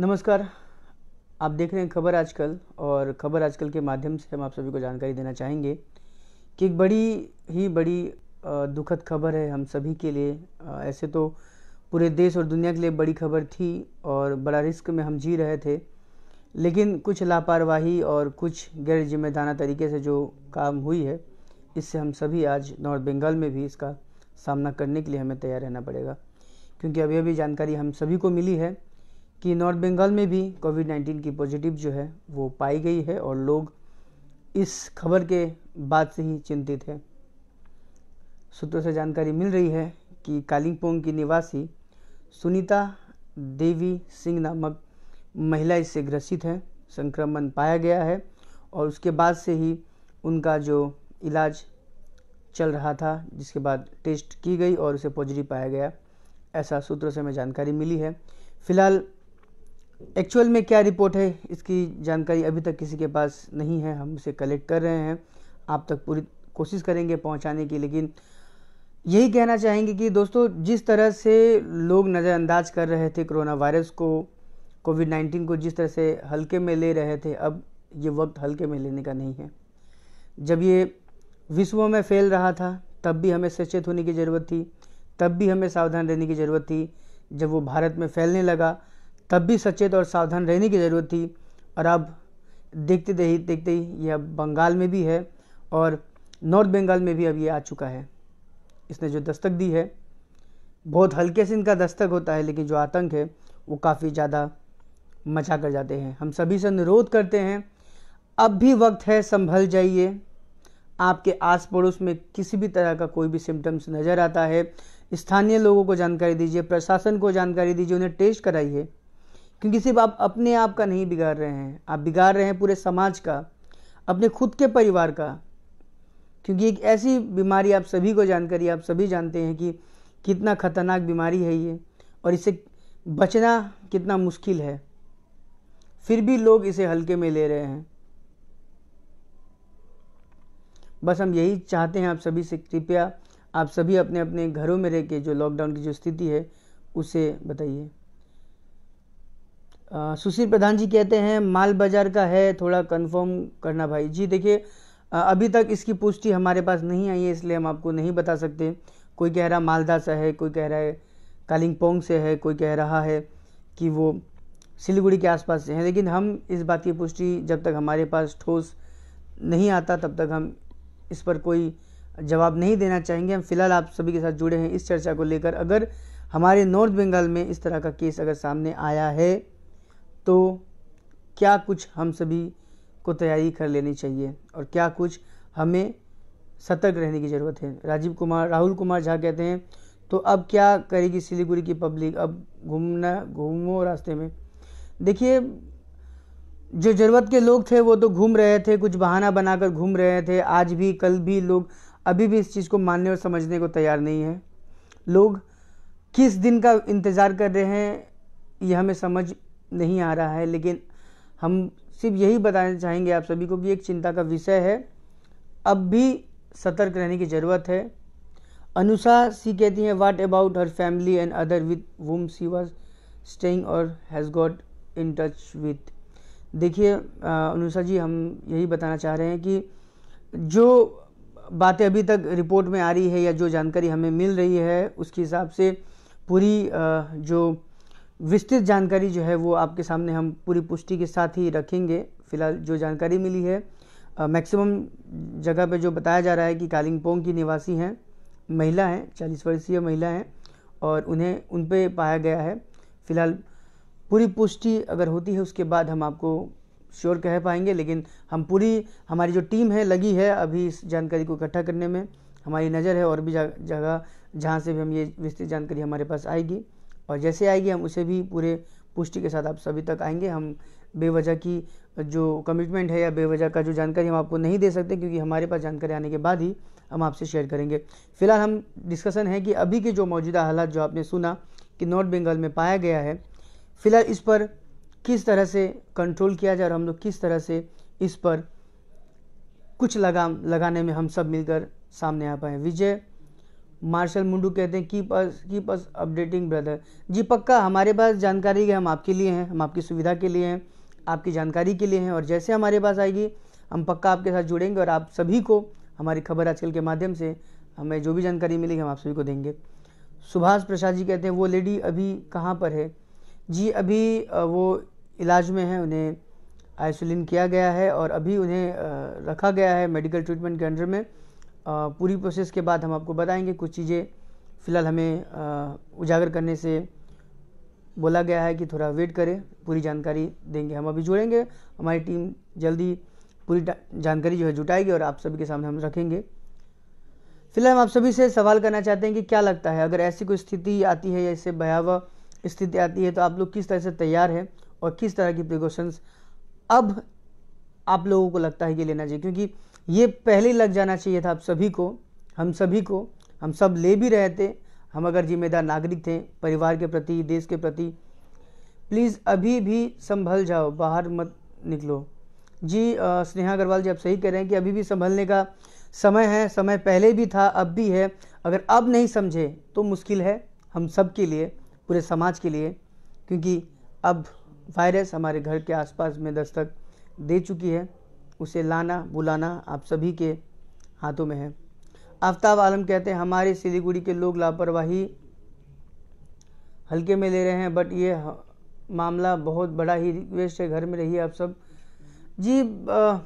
नमस्कार आप देख रहे हैं खबर आजकल और खबर आजकल के माध्यम से हम आप सभी को जानकारी देना चाहेंगे कि एक बड़ी ही बड़ी दुखद खबर है हम सभी के लिए ऐसे तो पूरे देश और दुनिया के लिए बड़ी खबर थी और बड़ा रिस्क में हम जी रहे थे लेकिन कुछ लापरवाही और कुछ गैर जिम्मेदाना तरीके से जो काम हुई है इससे हम सभी आज नॉर्थ बंगाल में भी इसका सामना करने के लिए हमें तैयार रहना पड़ेगा क्योंकि अभी अभी जानकारी हम सभी को मिली है कि नॉर्थ बंगाल में भी कोविड 19 की पॉजिटिव जो है वो पाई गई है और लोग इस खबर के बाद से ही चिंतित हैं सूत्रों से जानकारी मिल रही है कि कालिम्पोंग की निवासी सुनीता देवी सिंह नामक महिला इससे ग्रसित है संक्रमण पाया गया है और उसके बाद से ही उनका जो इलाज चल रहा था जिसके बाद टेस्ट की गई और उसे पॉजिटिव पाया गया ऐसा सूत्रों से हमें जानकारी मिली है फिलहाल एक्चुअल में क्या रिपोर्ट है इसकी जानकारी अभी तक किसी के पास नहीं है हम इसे कलेक्ट कर रहे हैं आप तक पूरी कोशिश करेंगे पहुंचाने की लेकिन यही कहना चाहेंगे कि दोस्तों जिस तरह से लोग नज़रअंदाज कर रहे थे कोरोना वायरस को कोविड नाइन्टीन को जिस तरह से हल्के में ले रहे थे अब ये वक्त हल्के में लेने का नहीं है जब ये विश्व में फैल रहा था तब भी हमें सचेत होने की ज़रूरत थी तब भी हमें सावधान रहने की ज़रूरत थी जब वो भारत में फैलने लगा तब भी सचेत और सावधान रहने की ज़रूरत थी और अब देखते ही देखते ही यह बंगाल में भी है और नॉर्थ बंगाल में भी अब ये आ चुका है इसने जो दस्तक दी है बहुत हल्के से इनका दस्तक होता है लेकिन जो आतंक है वो काफ़ी ज़्यादा मचा कर जाते हैं हम सभी से अनुरोध करते हैं अब भी वक्त है संभल जाइए आपके आस पड़ोस में किसी भी तरह का कोई भी सिम्टम्स नज़र आता है स्थानीय लोगों को जानकारी दीजिए प्रशासन को जानकारी दीजिए उन्हें टेस्ट कराइए क्योंकि सिर्फ आप अपने आप का नहीं बिगाड़ रहे हैं आप बिगाड़ रहे हैं पूरे समाज का अपने खुद के परिवार का क्योंकि एक ऐसी बीमारी आप सभी को जानकारी आप सभी जानते हैं कि कितना खतरनाक बीमारी है ये और इससे बचना कितना मुश्किल है फिर भी लोग इसे हल्के में ले रहे हैं बस हम यही चाहते हैं आप सभी से कृपया आप सभी अपने अपने घरों में रह के जो लॉकडाउन की जो स्थिति है उसे बताइए सुशील प्रधान जी कहते हैं माल बाजार का है थोड़ा कंफर्म करना भाई जी देखिए अभी तक इसकी पुष्टि हमारे पास नहीं आई है इसलिए हम आपको नहीं बता सकते कोई कह रहा मालदा से है कोई कह रहा है कालिम्पोंग से है कोई कह रहा है कि वो सिलीगुड़ी के आसपास से हैं लेकिन हम इस बात की पुष्टि जब तक हमारे पास ठोस नहीं आता तब तक हम इस पर कोई जवाब नहीं देना चाहेंगे हम फिलहाल आप सभी के साथ जुड़े हैं इस चर्चा को लेकर अगर हमारे नॉर्थ बंगाल में इस तरह का केस अगर सामने आया है तो क्या कुछ हम सभी को तैयारी कर लेनी चाहिए और क्या कुछ हमें सतर्क रहने की ज़रूरत है राजीव कुमार राहुल कुमार झा कहते हैं तो अब क्या करेगी सिलीगुड़ी की पब्लिक अब घूमना घूमो रास्ते में देखिए जो ज़रूरत के लोग थे वो तो घूम रहे थे कुछ बहाना बनाकर घूम रहे थे आज भी कल भी लोग अभी भी इस चीज़ को मानने और समझने को तैयार नहीं है लोग किस दिन का इंतज़ार कर रहे हैं ये हमें समझ नहीं आ रहा है लेकिन हम सिर्फ यही बताना चाहेंगे आप सभी को कि एक चिंता का विषय है अब भी सतर्क रहने की ज़रूरत है अनुषा सी कहती हैं what about her family and other with whom she was staying और has got in touch with देखिए अनुषा जी हम यही बताना चाह रहे हैं कि जो बातें अभी तक रिपोर्ट में आ रही है या जो जानकारी हमें मिल रही है उसके हिसाब से पूरी जो विस्तृत जानकारी जो है वो आपके सामने हम पूरी पुष्टि के साथ ही रखेंगे फिलहाल जो जानकारी मिली है मैक्सिमम जगह पे जो बताया जा रहा है कि कालिम्पोंग की निवासी हैं महिला हैं चालीस वर्षीय महिला हैं और उन्हें उन पर पाया गया है फिलहाल पूरी पुष्टि अगर होती है उसके बाद हम आपको श्योर कह पाएंगे लेकिन हम पूरी हमारी जो टीम है लगी है अभी इस जानकारी को इकट्ठा करने में हमारी नज़र है और भी जगह जहाँ से भी हम ये विस्तृत जानकारी हमारे पास आएगी और जैसे आएगी हम उसे भी पूरे पुष्टि के साथ आप सभी तक आएंगे हम बेवजह की जो कमिटमेंट है या बेवजह का जो जानकारी हम आपको नहीं दे सकते क्योंकि हमारे पास जानकारी आने के बाद ही हम आपसे शेयर करेंगे फिलहाल हम डिस्कशन है कि अभी के जो मौजूदा हालात जो आपने सुना कि नॉर्थ बंगाल में पाया गया है फिलहाल इस पर किस तरह से कंट्रोल किया जाए और हम लोग किस तरह से इस पर कुछ लगाम लगाने में हम सब मिलकर सामने आ पाए विजय मार्शल मुंडू कहते हैं keep us keep us updating brother ji पक्का हमारे पास जानकारी है हम आपके लिए हैं हम आपकी सुविधा के लिए हैं आपकी जानकारी के लिए हैं और जैसे हमारे पास आएगी हम पक्का आपके साथ जुड़ेंगे और आप सभी को हमारी खबर आजकल के माध्यम से हमें जो भी जानकारी मिलेगी हम आप सभी को देंगे सुभाष प्रसाद जी कहते हैं वो लेडी अभी कहाँ पर है जी अभी वो इलाज में है उन्हें आइसोलिन किया गया है और अभी उन्हें रखा गया है मेडिकल ट्रीटमेंट के अंडर में पूरी प्रोसेस के बाद हम आपको बताएंगे कुछ चीज़ें फ़िलहाल हमें उजागर करने से बोला गया है कि थोड़ा वेट करें पूरी जानकारी देंगे हम अभी जुड़ेंगे हमारी टीम जल्दी पूरी जानकारी जो है जुटाएगी और आप सभी के सामने हम रखेंगे फिलहाल हम आप सभी से सवाल करना चाहते हैं कि क्या लगता है अगर ऐसी कोई स्थिति आती है या इससे भयावह स्थिति आती है तो आप लोग किस तरह से तैयार हैं और किस तरह की प्रिकॉशंस अब आप लोगों को लगता है कि लेना चाहिए क्योंकि ये पहले लग जाना चाहिए था आप सभी को हम सभी को हम सब ले भी रहे थे हम अगर जिम्मेदार नागरिक थे परिवार के प्रति देश के प्रति प्लीज़ अभी भी संभल जाओ बाहर मत निकलो जी स्नेहा अग्रवाल जी आप सही कह रहे हैं कि अभी भी संभलने का समय है समय पहले भी था अब भी है अगर अब नहीं समझे तो मुश्किल है हम सब के लिए पूरे समाज के लिए क्योंकि अब वायरस हमारे घर के आसपास में दस्तक दे चुकी है उसे लाना बुलाना आप सभी के हाथों में है आफ्ताब आलम कहते हैं हमारे सिलीगुड़ी के लोग लापरवाही हल्के में ले रहे हैं बट ये मामला बहुत बड़ा ही रिक्वेस्ट है घर में रहिए आप सब जी आ,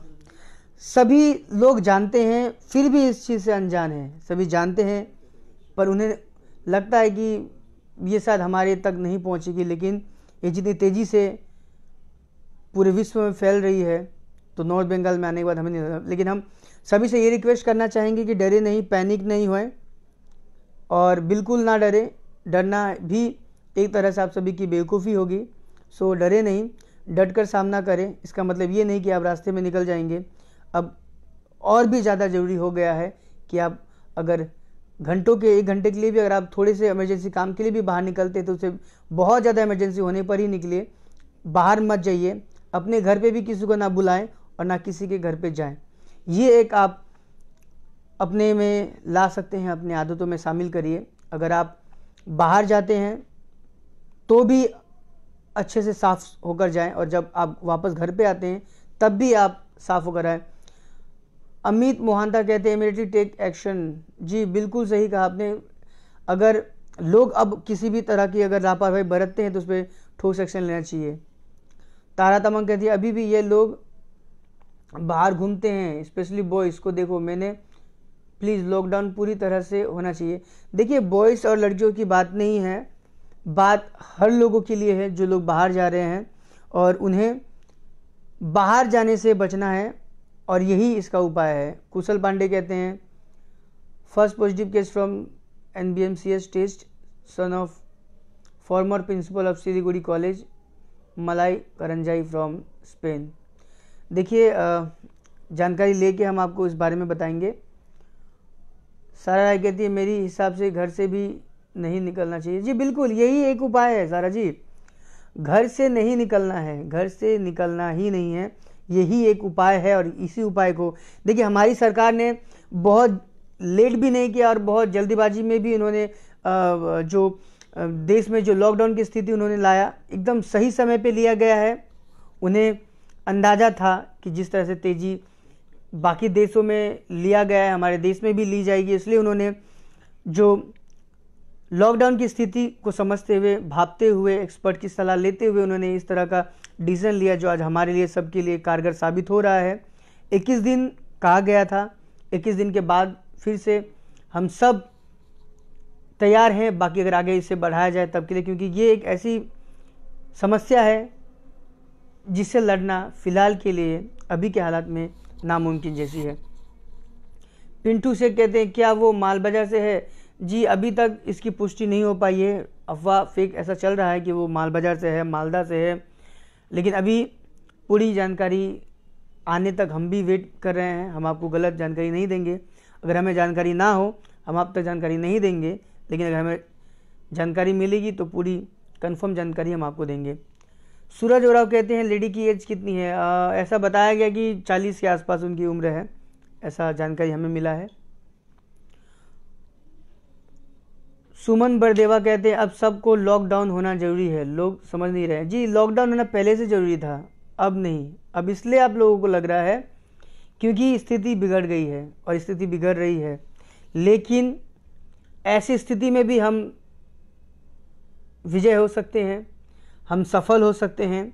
सभी लोग जानते हैं फिर भी इस चीज़ से अनजान हैं सभी जानते हैं पर उन्हें लगता है कि ये शायद हमारे तक नहीं पहुँचेगी लेकिन ये जितनी तेज़ी से पूरे विश्व में फैल रही है तो नॉर्थ बंगाल में आने के बाद हमें लेकिन हम सभी से ये रिक्वेस्ट करना चाहेंगे कि डरे नहीं पैनिक नहीं होए और बिल्कुल ना डरे डरना भी एक तरह से आप सभी की बेवकूफ़ी होगी सो डरे नहीं डट कर सामना करें इसका मतलब ये नहीं कि आप रास्ते में निकल जाएंगे अब और भी ज़्यादा ज़रूरी हो गया है कि आप अगर घंटों के एक घंटे के लिए भी अगर आप थोड़े से इमरजेंसी काम के लिए भी बाहर निकलते तो उसे बहुत ज़्यादा इमरजेंसी होने पर ही निकले बाहर मत जाइए अपने घर पे भी किसी को ना बुलाएं और ना किसी के घर पे जाएं ये एक आप अपने में ला सकते हैं अपने आदतों में शामिल करिए अगर आप बाहर जाते हैं तो भी अच्छे से साफ़ होकर जाएं और जब आप वापस घर पे आते हैं तब भी आप साफ़ होकर आए अमित मोहंता कहते हैं मिलिट्री टेक एक्शन जी बिल्कुल सही कहा आपने अगर लोग अब किसी भी तरह की अगर लापरवाही बरतते हैं तो उस पर ठोस एक्शन लेना चाहिए तारा तमंग कहती है अभी भी ये लोग बाहर घूमते हैं स्पेशली बॉयज़ को देखो मैंने प्लीज़ लॉकडाउन पूरी तरह से होना चाहिए देखिए बॉयज़ और लड़कियों की बात नहीं है बात हर लोगों के लिए है जो लोग बाहर जा रहे हैं और उन्हें बाहर जाने से बचना है और यही इसका उपाय है कुशल पांडे कहते हैं first positive case from N B M C S test son of former principal of Siliguri college Malay Karanjai from Spain देखिए जानकारी लेके हम आपको इस बारे में बताएंगे सारा राय कहती है मेरी हिसाब से घर से भी नहीं निकलना चाहिए जी बिल्कुल यही एक उपाय है सारा जी घर से नहीं निकलना है घर से निकलना ही नहीं है यही एक उपाय है और इसी उपाय को देखिए हमारी सरकार ने बहुत लेट भी नहीं किया और बहुत जल्दीबाजी में भी इन्होंने जो देश में जो लॉकडाउन की स्थिति उन्होंने लाया एकदम सही समय पे लिया गया है उन्हें अंदाज़ा था कि जिस तरह से तेज़ी बाकी देशों में लिया गया है हमारे देश में भी ली जाएगी इसलिए उन्होंने जो लॉकडाउन की स्थिति को समझते हुए भापते हुए एक्सपर्ट की सलाह लेते हुए उन्होंने इस तरह का डिसीजन लिया जो आज हमारे लिए सबके लिए कारगर साबित हो रहा है 21 दिन कहा गया था 21 दिन के बाद फिर से हम सब तैयार हैं बाकी अगर आगे इसे बढ़ाया जाए तब के लिए क्योंकि ये एक ऐसी समस्या है जिससे लड़ना फ़िलहाल के लिए अभी के हालात में नामुमकिन जैसी है पिंटू से कहते हैं क्या वो माल बाजार से है जी अभी तक इसकी पुष्टि नहीं हो पाई है अफवाह फेक ऐसा चल रहा है कि वो माल बाजार से है मालदा से है लेकिन अभी पूरी जानकारी आने तक हम भी वेट कर रहे हैं हम आपको गलत जानकारी नहीं देंगे अगर हमें जानकारी ना हो हम आप तक जानकारी नहीं देंगे लेकिन अगर हमें जानकारी मिलेगी तो पूरी कंफर्म जानकारी हम आपको देंगे सूरज ओराव कहते हैं लेडी की एज कितनी है आ, ऐसा बताया गया कि चालीस के आसपास उनकी उम्र है ऐसा जानकारी हमें मिला है सुमन बरदेवा कहते हैं अब सबको लॉकडाउन होना ज़रूरी है लोग समझ नहीं रहे जी लॉकडाउन होना पहले से ज़रूरी था अब नहीं अब इसलिए आप लोगों को लग रहा है क्योंकि स्थिति बिगड़ गई है और स्थिति बिगड़ रही है लेकिन ऐसी स्थिति में भी हम विजय हो सकते हैं हम सफल हो सकते हैं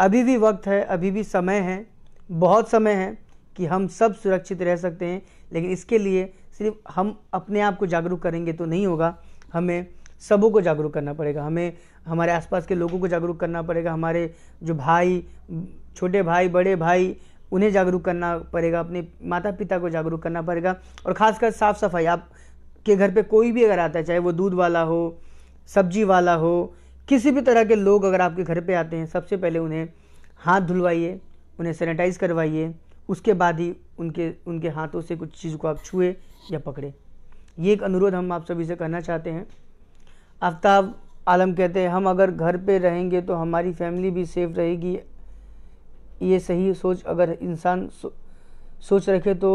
अभी भी वक्त है अभी भी समय है बहुत समय है कि हम सब सुरक्षित रह सकते हैं लेकिन इसके लिए सिर्फ हम अपने आप को जागरूक करेंगे तो नहीं होगा हमें सबों को जागरूक करना पड़ेगा हमें हमारे आसपास के लोगों को जागरूक करना पड़ेगा हमारे जो भाई छोटे भाई बड़े भाई उन्हें जागरूक करना पड़ेगा अपने माता पिता को जागरूक करना पड़ेगा और ख़ासकर साफ़ सफाई आप के घर पे कोई भी अगर आता है चाहे वो दूध वाला हो सब्जी वाला हो किसी भी तरह के लोग अगर आपके घर पे आते हैं सबसे पहले उन्हें हाथ धुलवाइए उन्हें सैनिटाइज करवाइए उसके बाद ही उनके उनके हाथों से कुछ चीज़ को आप छुए या पकड़े ये एक अनुरोध हम आप सभी से करना चाहते हैं आफ्ताब आलम कहते हैं हम अगर घर पे रहेंगे तो हमारी फैमिली भी सेफ रहेगी ये सही सोच अगर इंसान सो, सोच रखे तो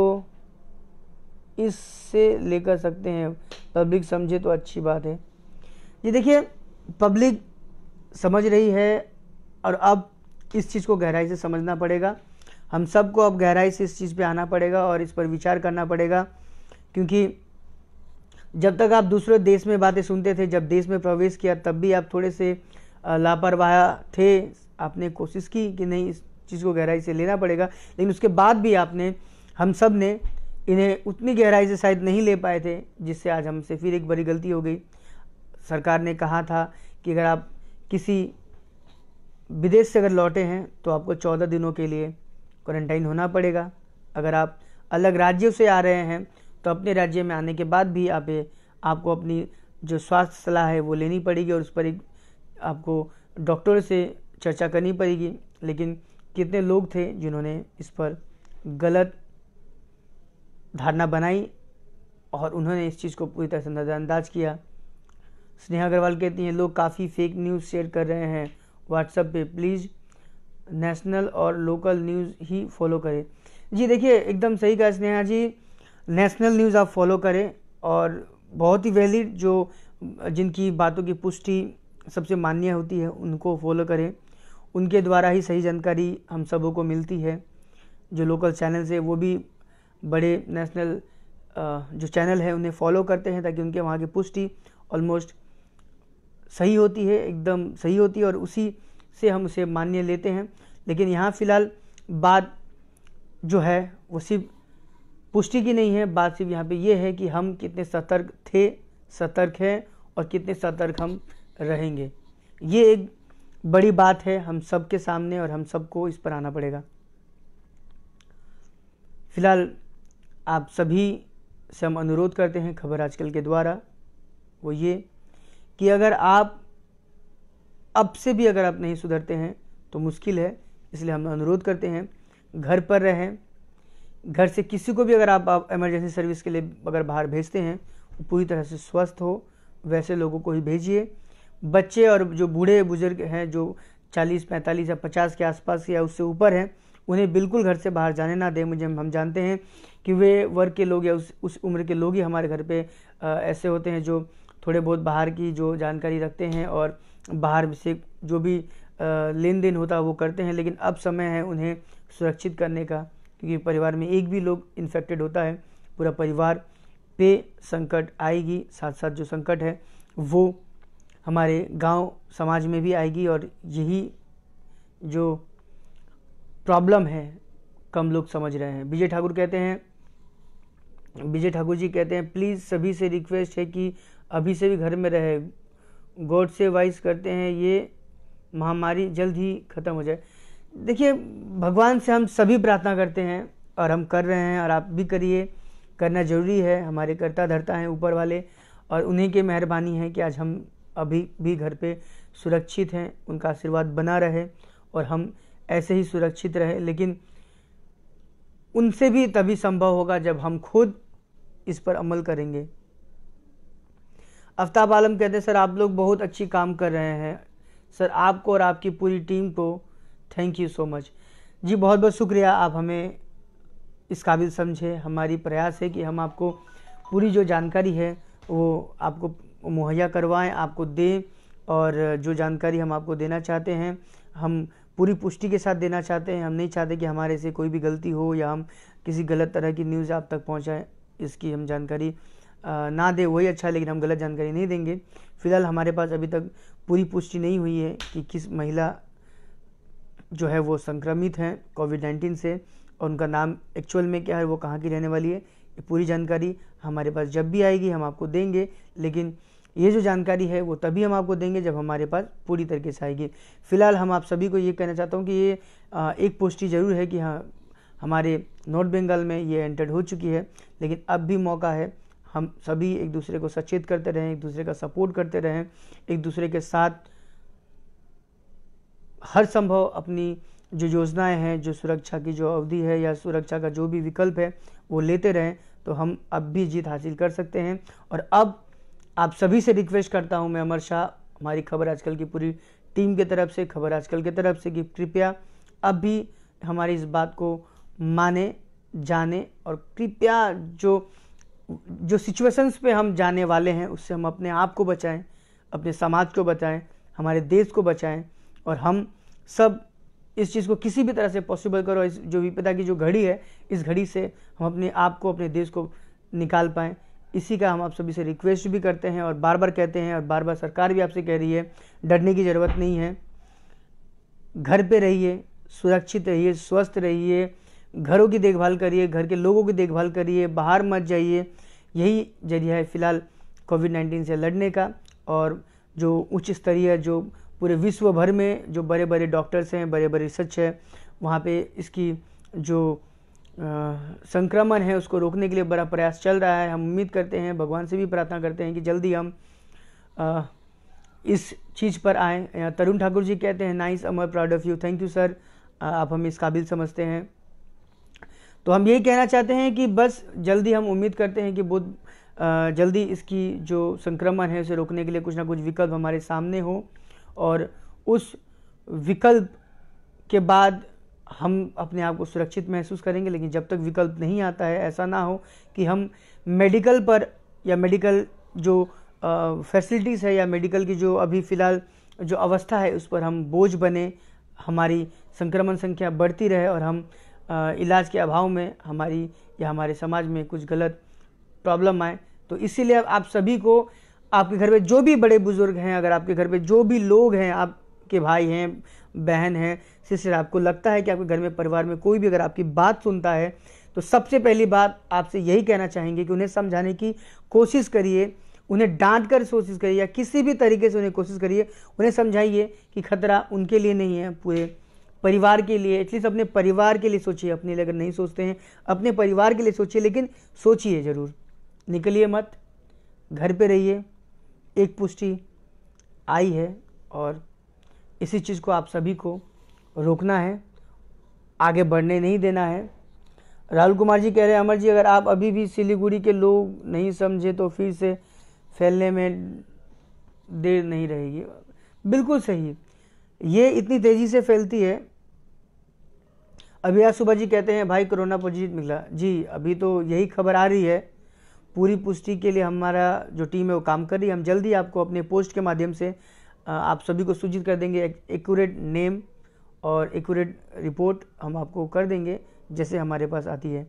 इससे लेकर सकते हैं पब्लिक समझे तो अच्छी बात है ये देखिए पब्लिक समझ रही है और अब इस चीज़ को गहराई से समझना पड़ेगा हम सबको अब गहराई से इस चीज़ पे आना पड़ेगा और इस पर विचार करना पड़ेगा क्योंकि जब तक आप दूसरे देश में बातें सुनते थे जब देश में प्रवेश किया तब भी आप थोड़े से लापरवाह थे आपने कोशिश की कि नहीं इस चीज़ को गहराई से लेना पड़ेगा लेकिन उसके बाद भी आपने हम सब ने इन्हें उतनी गहराई से शायद नहीं ले पाए थे जिससे आज हमसे फिर एक बड़ी गलती हो गई सरकार ने कहा था कि अगर आप किसी विदेश से अगर लौटे हैं तो आपको चौदह दिनों के लिए क्वारंटाइन होना पड़ेगा अगर आप अलग राज्यों से आ रहे हैं तो अपने राज्य में आने के बाद भी आप आपको अपनी जो स्वास्थ्य सलाह है वो लेनी पड़ेगी और उस पर एक आपको डॉक्टर से चर्चा करनी पड़ेगी लेकिन कितने लोग थे जिन्होंने इस पर गलत धारणा बनाई और उन्होंने इस चीज़ को पूरी तरह से नज़रअंदाज किया स्नेहा अग्रवाल कहती हैं लोग काफ़ी फेक न्यूज़ शेयर कर रहे हैं व्हाट्सएप पे प्लीज़ नेशनल और लोकल न्यूज़ ही फॉलो करें जी देखिए एकदम सही कहा स्नेहा जी नेशनल न्यूज़ आप फॉलो करें और बहुत ही वैलिड जो जिनकी बातों की पुष्टि सबसे मान्य होती है उनको फॉलो करें उनके द्वारा ही सही जानकारी हम सबों को मिलती है जो लोकल चैनल्स है वो भी बड़े नेशनल जो चैनल है उन्हें फॉलो करते हैं ताकि उनके वहाँ की पुष्टि ऑलमोस्ट सही होती है एकदम सही होती है और उसी से हम उसे मान्य लेते हैं लेकिन यहाँ फ़िलहाल बात जो है वो सिर्फ पुष्टि की नहीं है बात सिर्फ यहाँ पे ये है कि हम कितने सतर्क थे सतर्क हैं और कितने सतर्क हम रहेंगे ये एक बड़ी बात है हम सब के सामने और हम सबको इस पर आना पड़ेगा फिलहाल आप सभी से हम अनुरोध करते हैं खबर आजकल के द्वारा वो ये कि अगर आप अब से भी अगर आप नहीं सुधरते हैं तो मुश्किल है इसलिए हम अनुरोध करते हैं घर पर रहें घर से किसी को भी अगर आप, इमरजेंसी सर्विस के लिए अगर बाहर भेजते हैं पूरी तरह से स्वस्थ हो वैसे लोगों को ही भेजिए बच्चे और जो बूढ़े बुजुर्ग हैं जो 40, 45 या 50 के आसपास या उससे ऊपर हैं उन्हें बिल्कुल घर से बाहर जाने ना दें मुझे हम जानते हैं कि वे वर्ग के लोग या उस उस उम्र के लोग ही हमारे घर पे ऐसे होते हैं जो थोड़े बहुत बाहर की जो जानकारी रखते हैं और बाहर से जो भी लेन देन होता है वो करते हैं लेकिन अब समय है उन्हें सुरक्षित करने का क्योंकि परिवार में एक भी लोग इन्फेक्टेड होता है पूरा परिवार पे संकट आएगी साथ साथ जो संकट है वो हमारे गांव समाज में भी आएगी और यही जो प्रॉब्लम है कम लोग समझ रहे हैं विजय ठाकुर कहते हैं विजय ठाकुर जी कहते हैं प्लीज़ सभी से रिक्वेस्ट है कि अभी से भी घर में रहे गॉड से वाइस करते हैं ये महामारी जल्द ही ख़त्म हो जाए देखिए भगवान से हम सभी प्रार्थना करते हैं और हम कर रहे हैं और आप भी करिए करना ज़रूरी है हमारे कर्ता धरता हैं ऊपर वाले और उन्हीं के मेहरबानी है कि आज हम अभी भी घर पे सुरक्षित हैं उनका आशीर्वाद बना रहे और हम ऐसे ही सुरक्षित रहें लेकिन उनसे भी तभी संभव होगा जब हम खुद इस पर अमल करेंगे आफ्ताब आलम कहते हैं सर आप लोग बहुत अच्छी काम कर रहे हैं सर आपको और आपकी पूरी टीम को थैंक यू सो मच जी बहुत बहुत शुक्रिया आप हमें इस काबिल समझे हमारी प्रयास है कि हम आपको पूरी जो जानकारी है वो आपको मुहैया करवाएं आपको दें और जो जानकारी हम आपको देना चाहते हैं हम पूरी पुष्टि के साथ देना चाहते हैं हम नहीं चाहते कि हमारे से कोई भी गलती हो या हम किसी गलत तरह की न्यूज़ आप तक पहुंचाएं इसकी हम जानकारी ना दे वही अच्छा है लेकिन हम गलत जानकारी नहीं देंगे फिलहाल हमारे पास अभी तक पूरी पुष्टि नहीं हुई है कि किस महिला जो है वो संक्रमित हैं कोविड नाइन्टीन से और उनका नाम एक्चुअल में क्या है वो कहाँ की रहने वाली है ये पूरी जानकारी हमारे पास जब भी आएगी हम आपको देंगे लेकिन ये जो जानकारी है वो तभी हम आपको देंगे जब हमारे पास पूरी तरीके से आएगी फिलहाल हम आप सभी को ये कहना चाहता हूँ कि ये एक पुष्टि ज़रूर है कि हाँ हमारे नॉर्थ बंगाल में ये एंटर्ड हो चुकी है लेकिन अब भी मौका है हम सभी एक दूसरे को सचेत करते रहें एक दूसरे का सपोर्ट करते रहें एक दूसरे के साथ हर संभव अपनी जो योजनाएं हैं जो सुरक्षा की जो अवधि है या सुरक्षा का जो भी विकल्प है वो लेते रहें तो हम अब भी जीत हासिल कर सकते हैं और अब आप सभी से रिक्वेस्ट करता हूं मैं अमर शाह हमारी खबर आजकल की पूरी टीम की तरफ से खबर आजकल की तरफ से कि कृपया अब भी हमारी इस बात को माने जाने और कृपया जो जो सिचुएशंस पे हम जाने वाले हैं उससे हम अपने आप को बचाएं अपने समाज को बचाएं हमारे देश को बचाएं और हम सब इस चीज़ को किसी भी तरह से पॉसिबल करो इस जो विपदा की जो घड़ी है इस घड़ी से हम अपने आप को अपने देश को निकाल पाएँ इसी का हम आप सभी से रिक्वेस्ट भी करते हैं और बार बार कहते हैं और बार बार सरकार भी आपसे कह रही है डरने की ज़रूरत नहीं है घर पे रहिए सुरक्षित रहिए स्वस्थ रहिए घरों की देखभाल करिए घर के लोगों की देखभाल करिए बाहर मत जाइए यही जरिया है फिलहाल कोविड नाइन्टीन से लड़ने का और जो उच्च स्तरीय जो पूरे विश्व भर में जो बड़े बड़े डॉक्टर्स हैं बड़े बड़े रिसर्च है वहाँ पे इसकी जो संक्रमण है उसको रोकने के लिए बड़ा प्रयास चल रहा है हम उम्मीद करते हैं भगवान से भी प्रार्थना करते हैं कि जल्दी हम आ, इस चीज़ पर आएँ तरुण ठाकुर जी कहते हैं nice Amar proud of you thank you sir आप हम इस काबिल समझते हैं तो हम यही कहना चाहते हैं कि बस जल्दी हम उम्मीद करते हैं कि बुध जल्दी इसकी जो संक्रमण है उसे रोकने के लिए कुछ ना कुछ विकल्प हमारे सामने हो और उस विकल्प के बाद हम अपने आप को सुरक्षित महसूस करेंगे लेकिन जब तक विकल्प नहीं आता है ऐसा ना हो कि हम मेडिकल पर या मेडिकल जो फैसिलिटीज़ है या मेडिकल की जो अभी फ़िलहाल जो अवस्था है उस पर हम बोझ बने हमारी संक्रमण संख्या बढ़ती रहे और हम इलाज के अभाव में हमारी या हमारे समाज में कुछ गलत प्रॉब्लम आए तो इसीलिए आप सभी को आपके घर में जो भी बड़े बुजुर्ग हैं अगर आपके घर में जो भी लोग हैं आपके भाई हैं बहन हैं सिस्टर आपको लगता है कि आपके घर में परिवार में कोई भी अगर आपकी बात सुनता है तो सबसे पहली बात आपसे यही कहना चाहेंगे कि उन्हें समझाने की कोशिश करिए उन्हें डांट कर कोशिश करिए या किसी भी तरीके से उन्हें कोशिश करिए उन्हें समझाइए कि खतरा उनके लिए नहीं है पूरे परिवार के लिए एटलीस्ट अपने परिवार के लिए सोचिए अपने लिए अगर नहीं सोचते हैं अपने परिवार के लिए सोचिए लेकिन सोचिए ज़रूर निकलिए मत घर पे रहिए एक पुष्टि आई है और इसी चीज़ को आप सभी को रोकना है आगे बढ़ने नहीं देना है राहुल कुमार जी कह रहे हैं अमर जी अगर आप अभी भी सिलीगुड़ी के लोग नहीं समझे तो फिर से फैलने में देर नहीं रहेगी बिल्कुल सही ये इतनी तेज़ी से फैलती है अभी आज सुबह जी कहते हैं भाई कोरोना पॉजिटिव निकला जी अभी तो यही खबर आ रही है पूरी पुष्टि के लिए हमारा जो टीम है वो काम कर रही है हम जल्दी आपको अपने पोस्ट के माध्यम से आप सभी को सूचित कर देंगे एक्यूरेट नेम और एक्यूरेट रिपोर्ट हम आपको कर देंगे जैसे हमारे पास आती है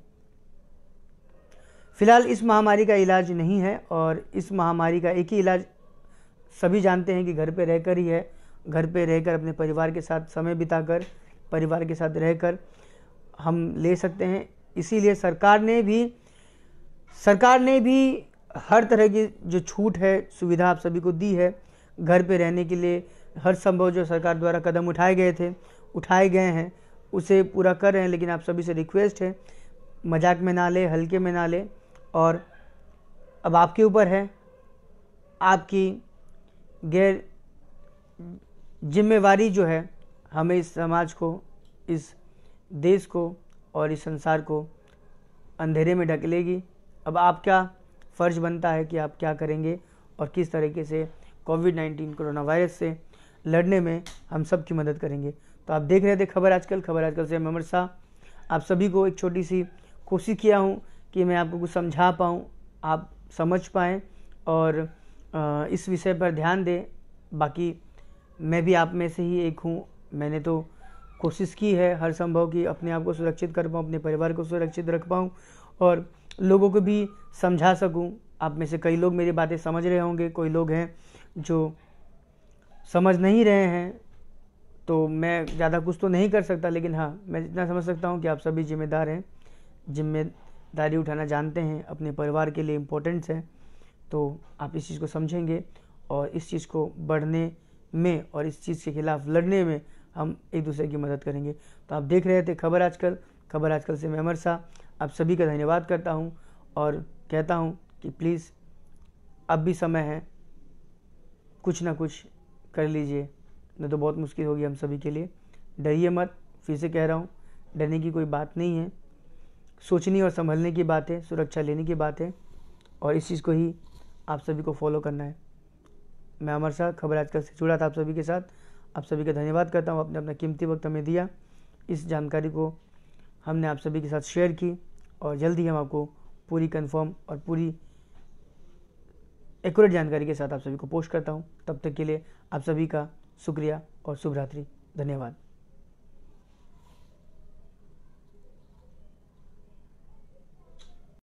फिलहाल इस महामारी का इलाज नहीं है और इस महामारी का एक ही इलाज सभी जानते हैं कि घर पर रहकर ही है घर पर रहकर अपने परिवार के साथ समय बिताकर परिवार के साथ रहकर हम ले सकते हैं इसीलिए सरकार ने भी सरकार ने भी हर तरह की जो छूट है सुविधा आप सभी को दी है घर पे रहने के लिए हर संभव जो सरकार द्वारा कदम उठाए गए थे उठाए गए हैं उसे पूरा कर रहे हैं लेकिन आप सभी से रिक्वेस्ट है मजाक में ना ले हल्के में ना ले और अब आपके ऊपर है आपकी गैर जिम्मेवारी जो है हमें इस समाज को इस देश को और इस संसार को अंधेरे में ढकलेगी अब आपका फ़र्ज बनता है कि आप क्या करेंगे और किस तरीके से कोविड नाइन्टीन कोरोना वायरस से लड़ने में हम सब की मदद करेंगे तो आप देख रहे थे खबर आजकल खबर आजकल से मैं शाह आप सभी को एक छोटी सी कोशिश किया हूँ कि मैं आपको कुछ समझा पाऊँ आप समझ पाएँ और इस विषय पर ध्यान दें बाकी मैं भी आप में से ही एक हूँ मैंने तो कोशिश की है हर संभव कि अपने आप को सुरक्षित कर पाऊँ अपने परिवार को सुरक्षित रख पाऊँ और लोगों को भी समझा सकूँ आप में से कई लोग मेरी बातें समझ रहे होंगे कोई लोग हैं जो समझ नहीं रहे हैं तो मैं ज़्यादा कुछ तो नहीं कर सकता लेकिन हाँ मैं इतना समझ सकता हूँ कि आप सभी जिम्मेदार हैं जिम्मेदारी उठाना जानते हैं अपने परिवार के लिए इम्पोर्टेंट्स है तो आप इस चीज़ को समझेंगे और इस चीज़ को बढ़ने में और इस चीज़ के खिलाफ लड़ने में हम एक दूसरे की मदद करेंगे तो आप देख रहे थे खबर आजकल खबर आजकल से मैं अमर साह आप सभी का धन्यवाद करता हूँ और कहता हूँ कि प्लीज़ अब भी समय है कुछ ना कुछ कर लीजिए नहीं तो बहुत मुश्किल होगी हम सभी के लिए डरिए मत फिर से कह रहा हूँ डरने की कोई बात नहीं है सोचने और संभलने की बात है सुरक्षा लेने की बात है और इस चीज़ को ही आप सभी को फॉलो करना है मैं अमर शाह खबर आजकल से जुड़ा था आप सभी के साथ आप सभी का धन्यवाद करता हूँ आपने अपना कीमती वक्त हमें दिया इस जानकारी को हमने आप सभी के साथ शेयर की और जल्दी हम आपको पूरी कंफर्म और पूरी एक्यूरेट जानकारी के साथ आप सभी को पोस्ट करता हूँ तब तक के लिए आप सभी का शुक्रिया और शुभ रात्रि धन्यवाद